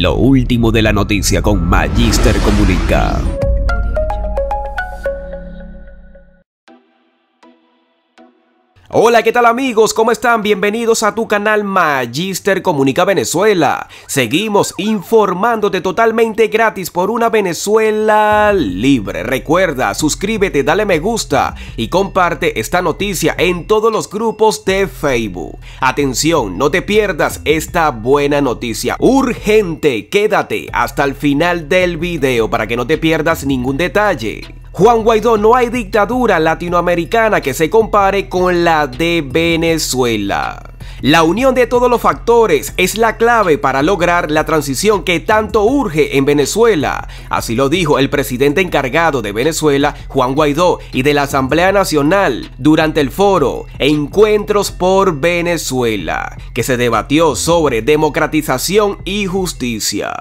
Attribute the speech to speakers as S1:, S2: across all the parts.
S1: Lo último de la noticia con Magister Comunica. Hola, ¿qué tal amigos? ¿Cómo están? Bienvenidos a tu canal Magister Comunica Venezuela. Seguimos informándote totalmente gratis por una Venezuela libre. Recuerda, suscríbete, dale me gusta y comparte esta noticia en todos los grupos de Facebook. Atención, no te pierdas esta buena noticia. Urgente, quédate hasta el final del video para que no te pierdas ningún detalle. Juan Guaidó, no hay dictadura latinoamericana que se compare con la de Venezuela. La unión de todos los factores es la clave para lograr la transición que tanto urge en Venezuela. Así lo dijo el presidente encargado de Venezuela, Juan Guaidó, y de la Asamblea Nacional durante el foro Encuentros por Venezuela, que se debatió sobre democratización y justicia.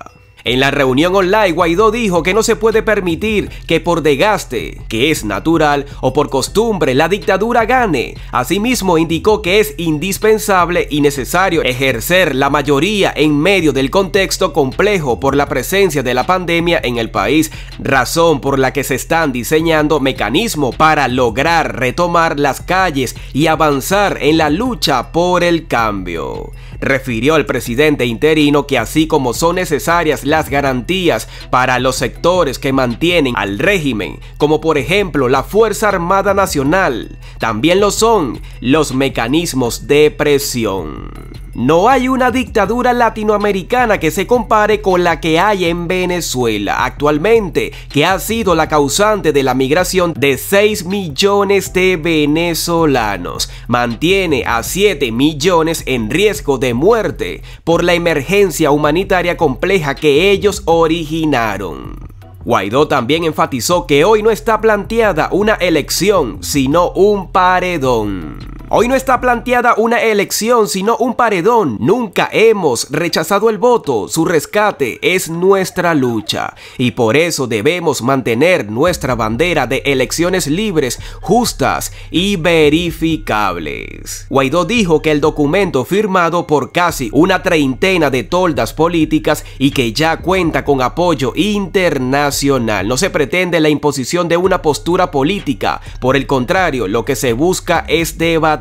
S1: En la reunión online, Guaidó dijo que no se puede permitir que por desgaste, que es natural, o por costumbre la dictadura gane. Asimismo, indicó que es indispensable y necesario ejercer la mayoría en medio del contexto complejo por la presencia de la pandemia en el país, razón por la que se están diseñando mecanismos para lograr retomar las calles y avanzar en la lucha por el cambio. Refirió el presidente interino que así como son necesarias las garantías para los sectores que mantienen al régimen, como por ejemplo la Fuerza Armada Nacional. También lo son los mecanismos de presión. No hay una dictadura latinoamericana que se compare con la que hay en Venezuela actualmente, que ha sido la causante de la migración de 6 millones de venezolanos. Mantiene a 7 millones en riesgo de muerte por la emergencia humanitaria compleja que ellos originaron. Guaidó también enfatizó que hoy no está planteada una elección, sino un paredón. Hoy no está planteada una elección, sino un paredón. Nunca hemos rechazado el voto. Su rescate es nuestra lucha. Y por eso debemos mantener nuestra bandera de elecciones libres, justas y verificables. Guaidó dijo que el documento firmado por casi una treintena de toldas políticas y que ya cuenta con apoyo internacional. No se pretende la imposición de una postura política. Por el contrario, lo que se busca es debatir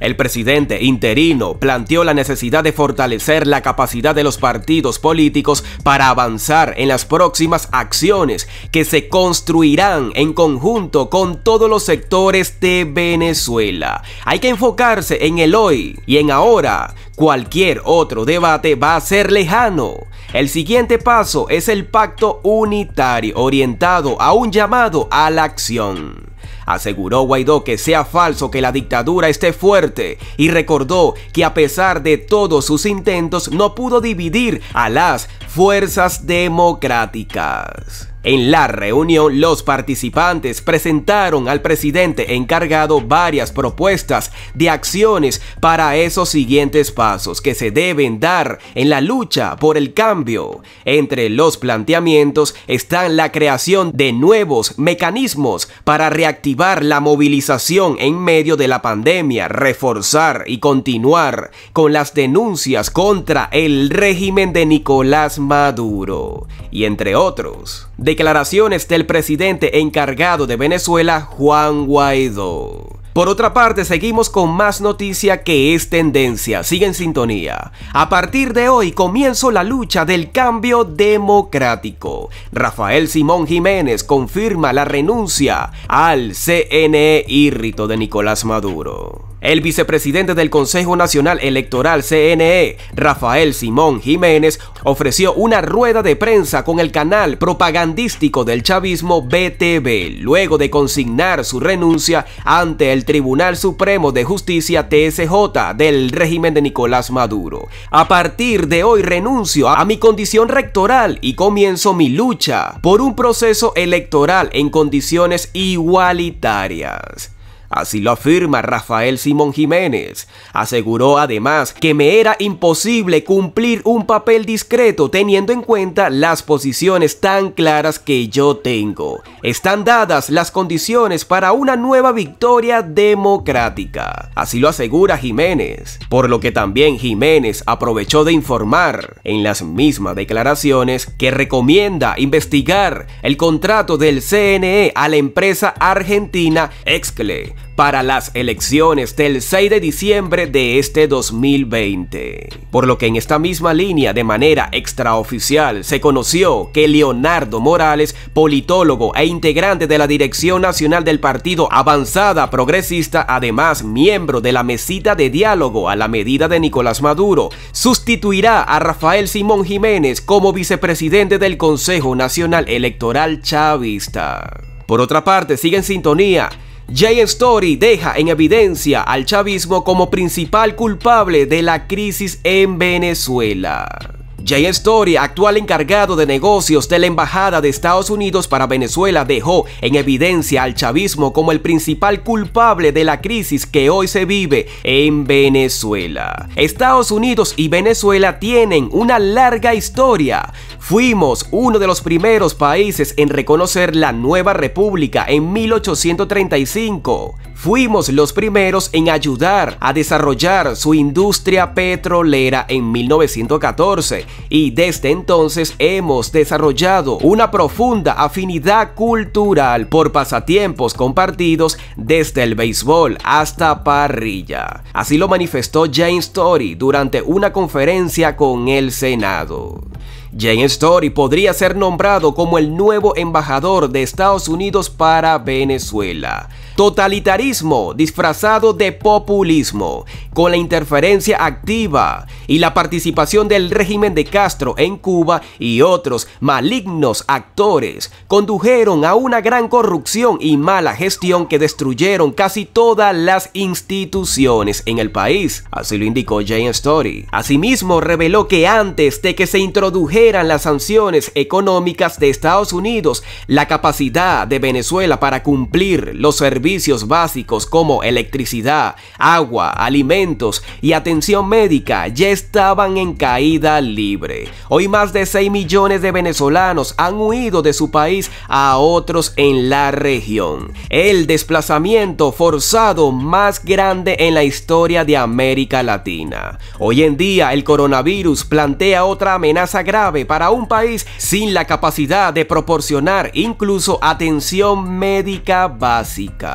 S1: el presidente interino planteó la necesidad de fortalecer la capacidad de los partidos políticos para avanzar en las próximas acciones que se construirán en conjunto con todos los sectores de Venezuela. Hay que enfocarse en el hoy y en ahora. Cualquier otro debate va a ser lejano. El siguiente paso es el pacto unitario orientado a un llamado a la acción. Aseguró Guaidó que sea falso que la dictadura esté fuerte y recordó que a pesar de todos sus intentos no pudo dividir a las fuerzas democráticas. En la reunión, los participantes presentaron al presidente encargado varias propuestas de acciones para esos siguientes pasos que se deben dar en la lucha por el cambio. Entre los planteamientos están la creación de nuevos mecanismos para reactivar la movilización en medio de la pandemia, reforzar y continuar con las denuncias contra el régimen de Nicolás Maduro y entre otros declaraciones del presidente encargado de Venezuela, Juan Guaidó. Por otra parte, seguimos con más noticia que es tendencia, sigue en sintonía. A partir de hoy comienzo la lucha del cambio democrático. Rafael Simón Jiménez confirma la renuncia al CNE Irrito de Nicolás Maduro. El vicepresidente del Consejo Nacional Electoral CNE, Rafael Simón Jiménez, ofreció una rueda de prensa con el canal propagandístico del chavismo BTV, luego de consignar su renuncia ante el Tribunal Supremo de Justicia TSJ del régimen de Nicolás Maduro. A partir de hoy renuncio a mi condición rectoral y comienzo mi lucha por un proceso electoral en condiciones igualitarias. Así lo afirma Rafael Simón Jiménez. Aseguró además que me era imposible cumplir un papel discreto teniendo en cuenta las posiciones tan claras que yo tengo. Están dadas las condiciones para una nueva victoria democrática. Así lo asegura Jiménez. Por lo que también Jiménez aprovechó de informar en las mismas declaraciones que recomienda investigar el contrato del CNE a la empresa argentina Excle para las elecciones del 6 de diciembre de este 2020. Por lo que en esta misma línea, de manera extraoficial, se conoció que Leonardo Morales, politólogo e integrante de la Dirección Nacional del Partido Avanzada Progresista, además miembro de la mesita de diálogo a la medida de Nicolás Maduro, sustituirá a Rafael Simón Jiménez como vicepresidente del Consejo Nacional Electoral Chavista. Por otra parte, sigue en sintonía Jay Story deja en evidencia al chavismo como principal culpable de la crisis en Venezuela. Jay Story, actual encargado de negocios de la Embajada de Estados Unidos para Venezuela, dejó en evidencia al chavismo como el principal culpable de la crisis que hoy se vive en Venezuela. Estados Unidos y Venezuela tienen una larga historia Fuimos uno de los primeros países en reconocer la nueva república en 1835. Fuimos los primeros en ayudar a desarrollar su industria petrolera en 1914 y desde entonces hemos desarrollado una profunda afinidad cultural por pasatiempos compartidos desde el béisbol hasta parrilla. Así lo manifestó James Story durante una conferencia con el Senado. James Story podría ser nombrado como el nuevo embajador de Estados Unidos para Venezuela. Totalitarismo disfrazado de populismo, con la interferencia activa y la participación del régimen de Castro en Cuba y otros malignos actores, condujeron a una gran corrupción y mala gestión que destruyeron casi todas las instituciones en el país, así lo indicó Jane Story. Asimismo, reveló que antes de que se introdujeran las sanciones económicas de Estados Unidos, la capacidad de Venezuela para cumplir los servicios servicios básicos como electricidad, agua, alimentos y atención médica ya estaban en caída libre. Hoy más de 6 millones de venezolanos han huido de su país a otros en la región. El desplazamiento forzado más grande en la historia de América Latina. Hoy en día el coronavirus plantea otra amenaza grave para un país sin la capacidad de proporcionar incluso atención médica básica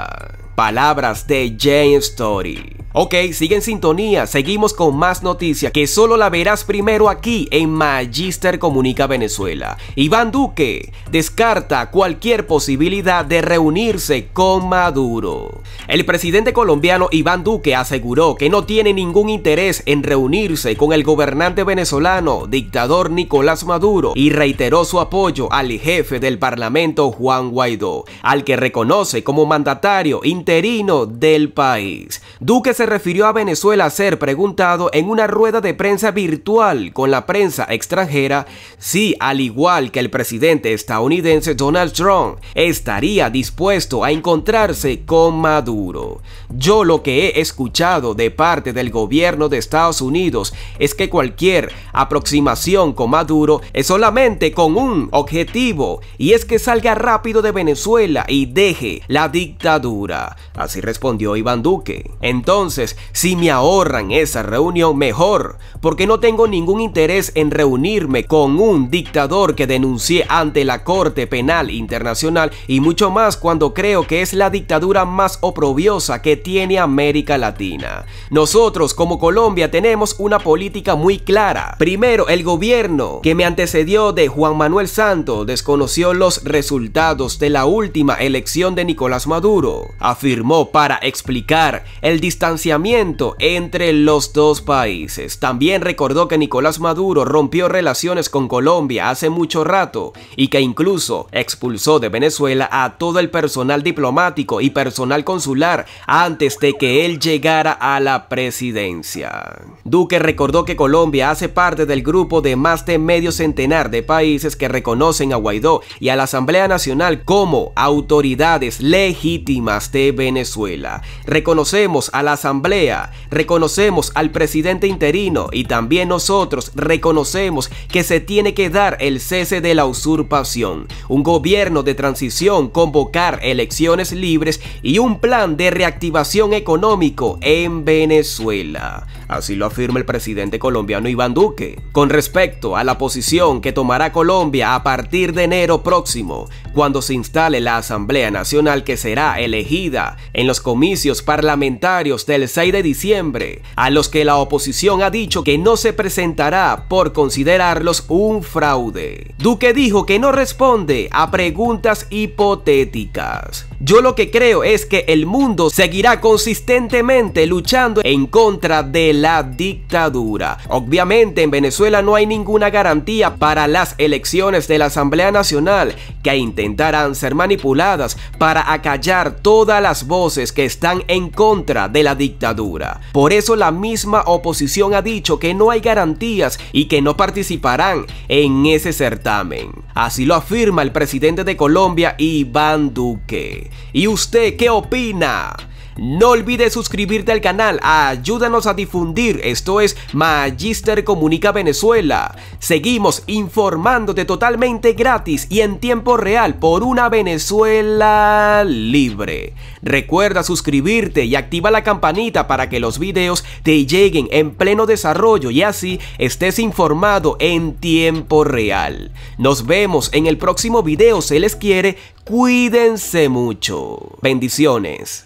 S1: palabras de James Story. Ok, sigue en sintonía, seguimos con más noticias que solo la verás primero aquí en Magister Comunica Venezuela. Iván Duque descarta cualquier posibilidad de reunirse con Maduro. El presidente colombiano Iván Duque aseguró que no tiene ningún interés en reunirse con el gobernante venezolano, dictador Nicolás Maduro, y reiteró su apoyo al jefe del Parlamento Juan Guaidó, al que reconoce como mandatario interino del país. Duque se refirió a Venezuela a ser preguntado en una rueda de prensa virtual con la prensa extranjera si, al igual que el presidente estadounidense Donald Trump, estaría dispuesto a encontrarse con Maduro. Yo lo que he escuchado de parte del gobierno de Estados Unidos es que cualquier aproximación con Maduro es solamente con un objetivo y es que salga rápido de Venezuela y deje la dictadura. Así respondió Iván Duque. Entonces, entonces, si me ahorran esa reunión, mejor, porque no tengo ningún interés en reunirme con un dictador que denuncié ante la Corte Penal Internacional y mucho más cuando creo que es la dictadura más oprobiosa que tiene América Latina. Nosotros como Colombia tenemos una política muy clara. Primero, el gobierno que me antecedió de Juan Manuel Santo, desconoció los resultados de la última elección de Nicolás Maduro. Afirmó para explicar el distanciamiento entre los dos países. También recordó que Nicolás Maduro rompió relaciones con Colombia hace mucho rato y que incluso expulsó de Venezuela a todo el personal diplomático y personal consular antes de que él llegara a la presidencia. Duque recordó que Colombia hace parte del grupo de más de medio centenar de países que reconocen a Guaidó y a la Asamblea Nacional como autoridades legítimas de Venezuela. Reconocemos a las asamblea, reconocemos al presidente interino y también nosotros reconocemos que se tiene que dar el cese de la usurpación, un gobierno de transición, convocar elecciones libres y un plan de reactivación económico en Venezuela. Así lo afirma el presidente colombiano Iván Duque. Con respecto a la posición que tomará Colombia a partir de enero próximo, cuando se instale la Asamblea Nacional que será elegida en los comicios parlamentarios del el 6 de diciembre, a los que la oposición ha dicho que no se presentará por considerarlos un fraude. Duque dijo que no responde a preguntas hipotéticas. Yo lo que creo es que el mundo seguirá consistentemente luchando en contra de la dictadura. Obviamente en Venezuela no hay ninguna garantía para las elecciones de la Asamblea Nacional que intentarán ser manipuladas para acallar todas las voces que están en contra de la dictadura. Por eso la misma oposición ha dicho que no hay garantías y que no participarán en ese certamen. Así lo afirma el presidente de Colombia, Iván Duque. ¿Y usted qué opina? No olvides suscribirte al canal, ayúdanos a difundir, esto es Magister Comunica Venezuela. Seguimos informándote totalmente gratis y en tiempo real por una Venezuela libre. Recuerda suscribirte y activa la campanita para que los videos te lleguen en pleno desarrollo y así estés informado en tiempo real. Nos vemos en el próximo video, se les quiere, cuídense mucho. Bendiciones.